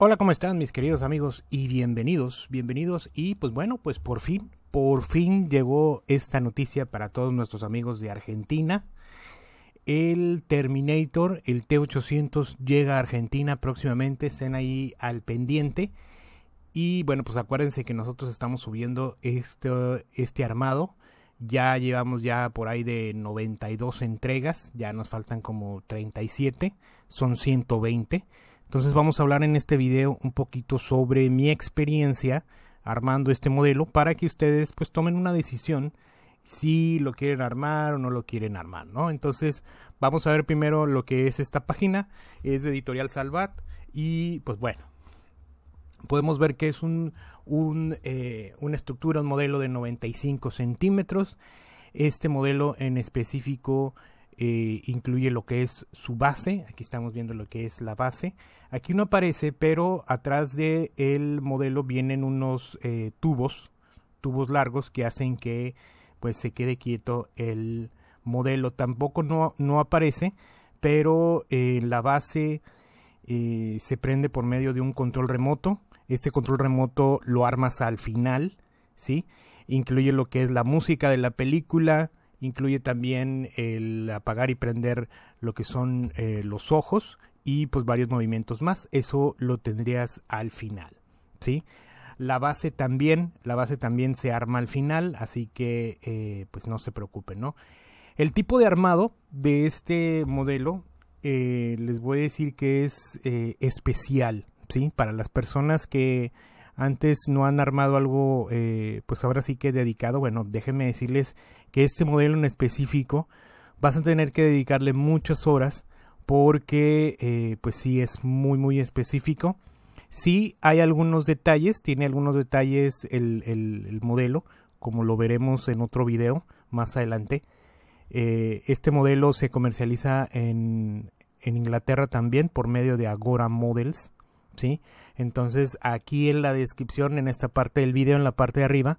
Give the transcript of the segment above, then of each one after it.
Hola, ¿cómo están mis queridos amigos y bienvenidos, bienvenidos y pues bueno, pues por fin, por fin llegó esta noticia para todos nuestros amigos de Argentina. El Terminator, el T800 llega a Argentina próximamente, estén ahí al pendiente. Y bueno, pues acuérdense que nosotros estamos subiendo este, este armado. Ya llevamos ya por ahí de 92 entregas, ya nos faltan como 37, son 120. Entonces vamos a hablar en este video un poquito sobre mi experiencia armando este modelo para que ustedes pues tomen una decisión si lo quieren armar o no lo quieren armar, ¿no? Entonces vamos a ver primero lo que es esta página, es de Editorial Salvat y pues bueno, podemos ver que es un, eh, una estructura, un modelo de 95 centímetros, este modelo en específico eh, incluye lo que es su base. Aquí estamos viendo lo que es la base. Aquí no aparece, pero atrás del el modelo vienen unos eh, tubos, tubos largos que hacen que pues se quede quieto el modelo. Tampoco no, aparece, pero eh, la base se prende por medio de un control remoto. Este control remoto lo armas al final, ¿sí? Incluye lo que es la música de la película, incluye también el apagar y prender lo que son eh, los ojos y pues varios movimientos más. Eso lo tendrías al final, ¿sí? La base también, la base también se arma al final, así que eh, pues no se preocupen, ¿no? El tipo de armado de este modelo eh, les voy a decir que es especial, ¿sí? Para las personas que antes no han armado algo, eh, pues ahora sí que dedicado. Bueno, déjenme decirles que este modelo en específico vas a tener que dedicarle muchas horas porque eh, pues sí es muy muy específico. Sí hay algunos detalles, tiene algunos detalles el, modelo, como lo veremos en otro video más adelante. Eh, este modelo se comercializa en, en Inglaterra también por medio de Agora Models, ¿sí? Entonces aquí en la descripción, en esta parte del video, en la parte de arriba,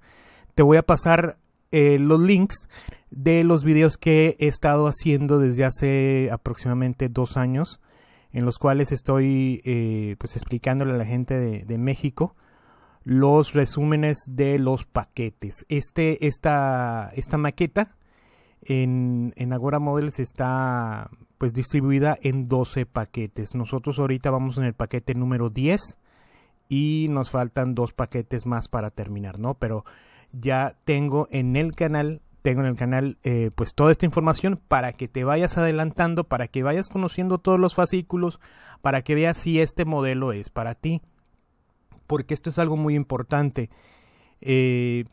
te voy a pasar eh, los links de los videos que he estado haciendo desde hace aproximadamente dos años, en los cuales estoy eh, pues, explicándole a la gente de, México los resúmenes de los paquetes. Este, esta, esta maqueta en, Agora Models está pues, distribuida en 12 paquetes. Nosotros ahorita vamos en el paquete número 10 y nos faltan dos paquetes más para terminar, ¿no? Pero ya tengo en el canal, tengo en el canal eh, pues toda esta información para que te vayas adelantando, para que vayas conociendo todos los fascículos, para que veas si este modelo es para ti. Porque esto es algo muy importante. Eh,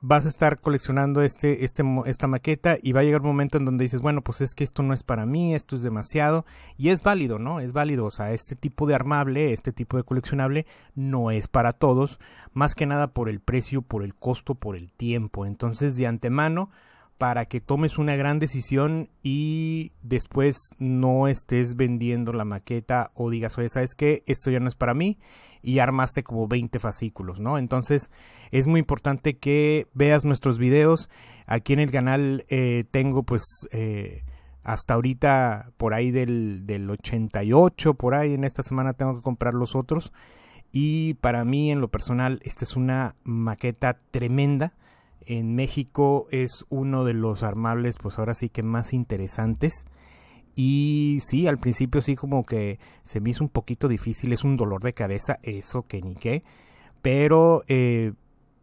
vas a estar coleccionando este, este, esta maqueta y va a llegar un momento en donde dices, bueno, pues es que esto no es para mí, esto es demasiado y es válido, ¿no? Es válido, o sea, este tipo de armable, este tipo de coleccionable no es para todos, más que nada por el precio, por el costo, por el tiempo. Entonces, de antemano, para que tomes una gran decisión y después no estés vendiendo la maqueta o digas, oye, ¿sabes que Esto ya no es para mí y armaste como 20 fascículos, ¿no? Entonces es muy importante que veas nuestros videos. Aquí en el canal eh, tengo pues eh, hasta ahorita por ahí del, del 88, por ahí en esta semana tengo que comprar los otros. Y para mí en lo personal esta es una maqueta tremenda en México es uno de los armables, pues ahora sí que más interesantes. Y sí, al principio sí como que se me hizo un poquito difícil, es un dolor de cabeza, eso que ni qué. Pero eh,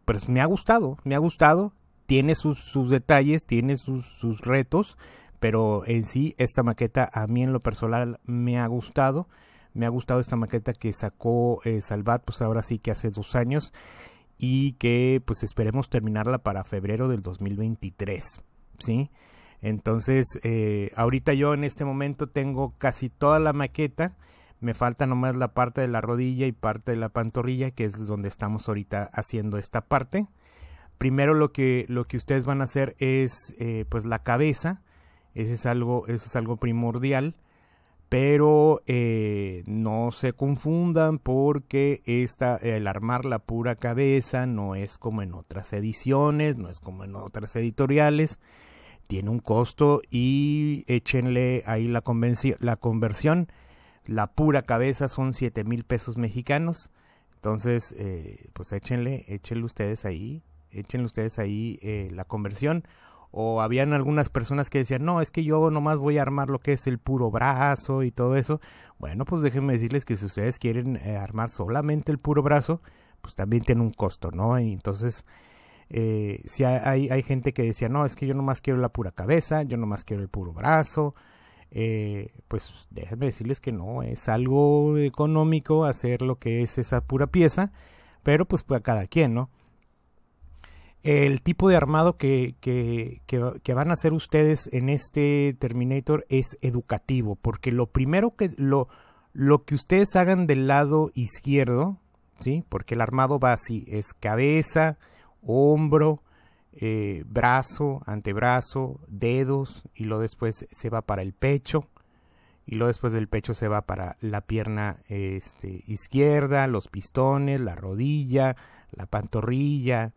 pues me ha gustado, me ha gustado. Tiene sus, detalles, tiene sus, retos, pero en sí esta maqueta a mí en lo personal me ha gustado. Me ha gustado esta maqueta que sacó eh, Salvat, pues ahora sí que hace dos años y que pues esperemos terminarla para febrero del 2023, ¿sí? sí entonces, eh, ahorita yo en este momento tengo casi toda la maqueta. Me falta nomás la parte de la rodilla y parte de la pantorrilla, que es donde estamos ahorita haciendo esta parte. Primero lo que, lo que ustedes van a hacer es eh, pues la cabeza. es algo, eso es algo primordial. Pero eh, no se confundan porque esta, el armar la pura cabeza no es como en otras ediciones, no es como en otras editoriales tiene un costo y échenle ahí la, la conversión. La pura cabeza son siete mil pesos mexicanos. Entonces, eh, pues échenle, échenle ustedes ahí, échenle ustedes ahí eh, la conversión. O habían algunas personas que decían, no, es que yo nomás voy a armar lo que es el puro brazo y todo eso. Bueno, pues déjenme decirles que si ustedes quieren eh, armar solamente el puro brazo, pues también tiene un costo, ¿no? Y entonces, eh, si hay, gente que decía, no, es que yo nomás quiero la pura cabeza, yo nomás quiero el puro brazo, eh, pues déjenme decirles que no, es algo económico hacer lo que es esa pura pieza, pero pues para cada quien, ¿no? El tipo de armado que, que, van a hacer ustedes en este Terminator es educativo, porque lo primero que lo, lo que ustedes hagan del lado izquierdo, ¿sí? Porque el armado va así, es cabeza, hombro, eh, brazo, antebrazo, dedos y luego después se va para el pecho y luego después del pecho se va para la pierna este, izquierda, los pistones, la rodilla, la pantorrilla,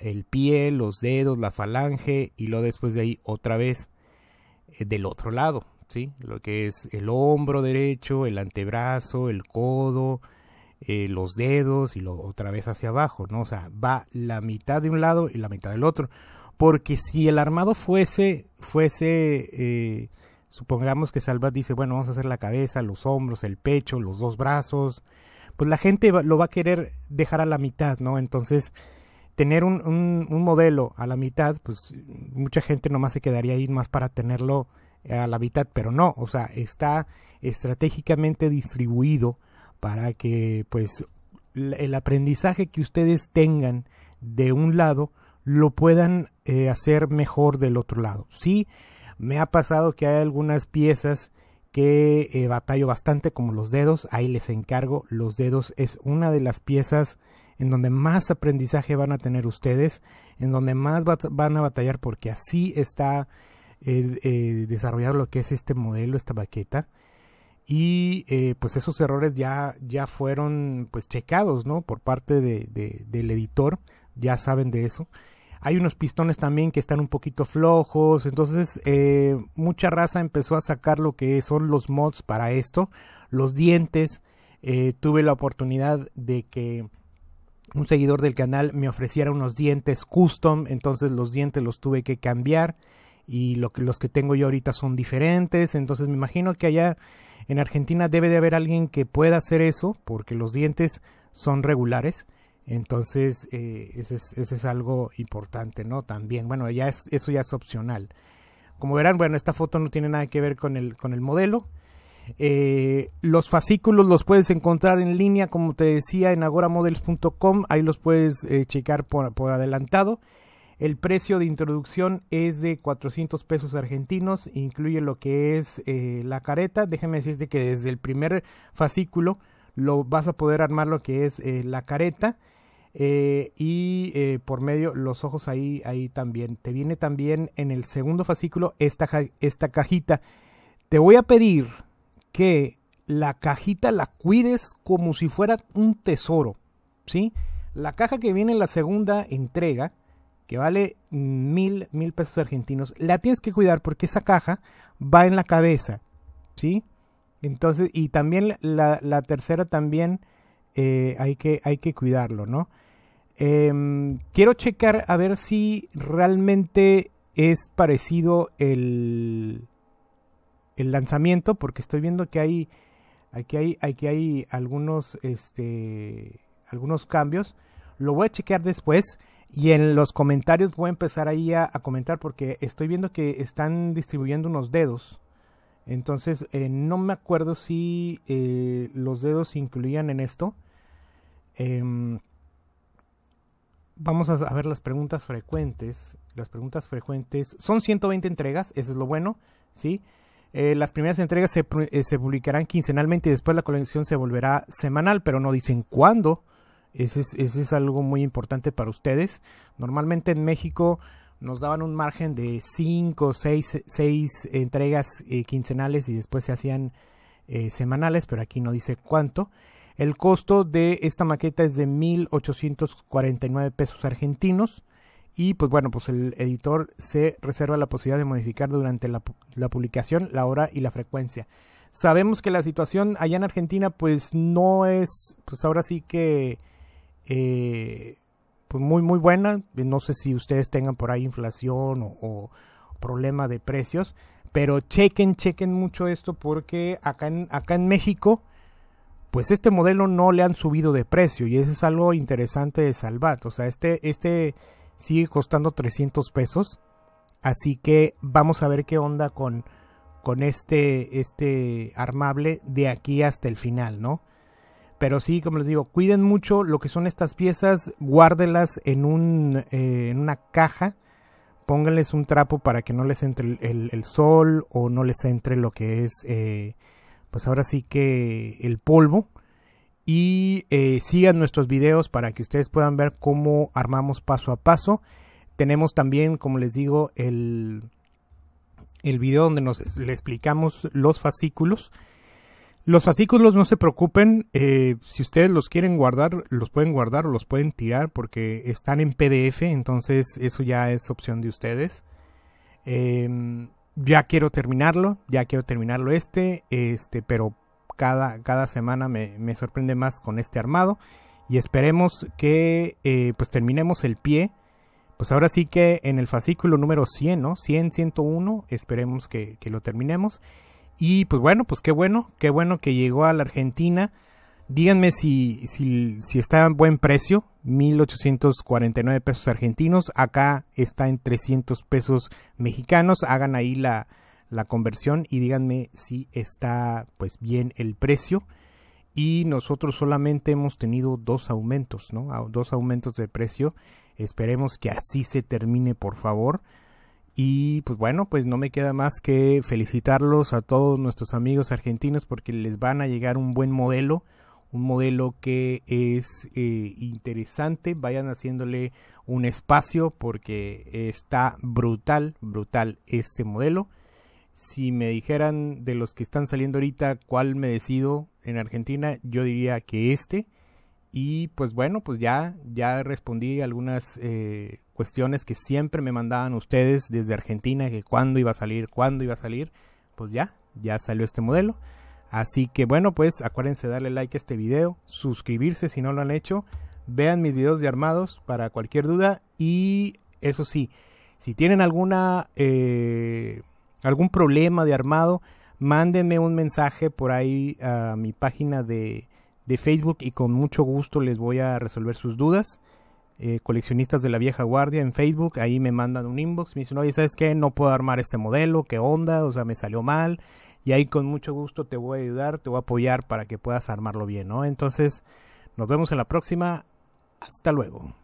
el pie, los dedos, la falange y luego después de ahí otra vez eh, del otro lado, ¿sí? Lo que es el hombro derecho, el antebrazo, el codo, eh, los dedos y lo, otra vez hacia abajo, ¿no? O sea, va la mitad de un lado y la mitad del otro. Porque si el armado fuese, fuese, eh, supongamos que Salvat dice, bueno, vamos a hacer la cabeza, los hombros, el pecho, los dos brazos, pues la gente lo va a querer dejar a la mitad, ¿no? Entonces, tener un, un, un modelo a la mitad, pues mucha gente nomás se quedaría ahí más para tenerlo a la mitad, pero no, o sea, está estratégicamente distribuido para que pues el aprendizaje que ustedes tengan de un lado lo puedan eh, hacer mejor del otro lado. Sí, me ha pasado que hay algunas piezas que eh, batallo bastante como los dedos, ahí les encargo, los dedos es una de las piezas en donde más aprendizaje van a tener ustedes, en donde más van a batallar porque así está eh, desarrollado lo que es este modelo, esta baqueta, y eh, pues esos errores ya, ya fueron pues checados ¿no? por parte de, del editor, ya saben de eso. Hay unos pistones también que están un poquito flojos, entonces eh, mucha raza empezó a sacar lo que son los mods para esto, los dientes, eh, tuve la oportunidad de que un seguidor del canal me ofreciera unos dientes custom, entonces los dientes los tuve que cambiar y que, los que tengo yo ahorita son diferentes, entonces me imagino que allá en Argentina debe de haber alguien que pueda hacer eso, porque los dientes son regulares. Entonces, eh, eso ese, es, algo importante, ¿no? También, bueno, ya eso ya es opcional. Como verán, bueno, esta foto no tiene nada que ver con el, con el modelo. Eh, los fascículos los puedes encontrar en línea, como te decía, en agoramodels.com. Ahí los puedes eh, checar por adelantado. El precio de introducción es de 400 pesos argentinos, incluye lo que es eh, la careta. Déjame decirte que desde el primer fascículo lo vas a poder armar lo que es eh, la careta eh, y por medio los ojos ahí, ahí también. Te viene también en el segundo fascículo esta, esta cajita. Te voy a pedir que la cajita la cuides como si fuera un tesoro, ¿sí? La caja que viene en la segunda entrega que vale mil, pesos argentinos, la tienes que cuidar porque esa caja va en la cabeza, ¿sí? Entonces, y también la, tercera también eh, hay, que, hay que cuidarlo, ¿no? Em, quiero checar a ver si realmente es parecido el, el lanzamiento, porque estoy viendo que hay, aquí hay, aquí hay algunos, este, algunos cambios. Lo voy a chequear después. Y en los comentarios voy a empezar ahí a, comentar porque estoy viendo que están distribuyendo unos dedos. Entonces, eh, no me acuerdo si eh, los dedos se incluían en esto. Em, vamos a, ver las preguntas frecuentes. Las preguntas frecuentes son 120 entregas, eso es lo bueno, ¿sí? Eh, las primeras entregas se publicarán quincenalmente y después la colección se volverá semanal, pero no dicen cuándo. Eso es, algo muy importante para ustedes. Normalmente en México nos daban un margen de 5, 6, 6 entregas eh, quincenales y después se hacían eh, semanales, pero aquí no dice cuánto. El costo de esta maqueta es de 1.849 pesos argentinos. Y pues bueno, pues el editor se reserva la posibilidad de modificar durante la, la publicación la hora y la frecuencia. Sabemos que la situación allá en Argentina pues no es, pues ahora sí que eh, pues muy muy buena. No sé si ustedes tengan por ahí inflación o, problema de precios, pero chequen, chequen mucho esto porque acá en, acá en México, pues este modelo no le han subido de precio y eso es algo interesante de Salvat. O sea, este, este sigue costando 300 pesos, así que vamos a ver qué onda con, con este, este armable de aquí hasta el final, ¿no? Pero sí, como les digo, cuiden mucho lo que son estas piezas, guárdelas en, un, eh, en una caja, pónganles un trapo para que no les entre el, sol o no les entre lo que es, eh, pues ahora sí que el polvo. Y eh, sigan nuestros videos para que ustedes puedan ver cómo armamos paso a paso. Tenemos también, como les digo, el, el video donde nos le explicamos los fascículos los fascículos no se preocupen, eh, si ustedes los quieren guardar, los pueden guardar o los pueden tirar porque están en PDF, entonces eso ya es opción de ustedes. Em, ya quiero terminarlo, ya quiero terminarlo este, este, pero cada, cada semana me, sorprende más con este armado y esperemos que eh, pues terminemos el pie. Pues ahora sí que en el fascículo número 100, ¿no? 100, 101, esperemos que, que lo terminemos. Y pues bueno, pues qué bueno, qué bueno que llegó a la Argentina. Díganme si, si, está en buen precio, 1.849 pesos argentinos. Acá está en 300 pesos mexicanos. Hagan ahí la, la conversión y díganme si está pues bien el precio. Y nosotros solamente hemos tenido dos aumentos, ¿no? Dos aumentos de precio. Esperemos que así se termine, por favor. Y pues bueno, pues no me queda más que felicitarlos a todos nuestros amigos argentinos porque les van a llegar un buen modelo, un modelo que es eh, interesante, vayan haciéndole un espacio porque está brutal, brutal este modelo. Si me dijeran de los que están saliendo ahorita cuál me decido en Argentina, yo diría que este. Y pues bueno, pues ya, ya respondí algunas... Eh, cuestiones que siempre me mandaban ustedes desde Argentina, que cuándo iba a salir, cuándo iba a salir, pues ya, ya salió este modelo. Así que bueno, pues acuérdense darle like a este video, suscribirse si no lo han hecho, vean mis videos de armados para cualquier duda y eso sí, si tienen alguna eh, algún problema de armado, mándenme un mensaje por ahí a mi página de, de Facebook y con mucho gusto les voy a resolver sus dudas. Eh, coleccionistas de la vieja guardia en Facebook, ahí me mandan un inbox, me dicen, oye, ¿sabes qué? No puedo armar este modelo, ¿qué onda? O sea, me salió mal, y ahí con mucho gusto te voy a ayudar, te voy a apoyar para que puedas armarlo bien, ¿no? Entonces, nos vemos en la próxima, hasta luego.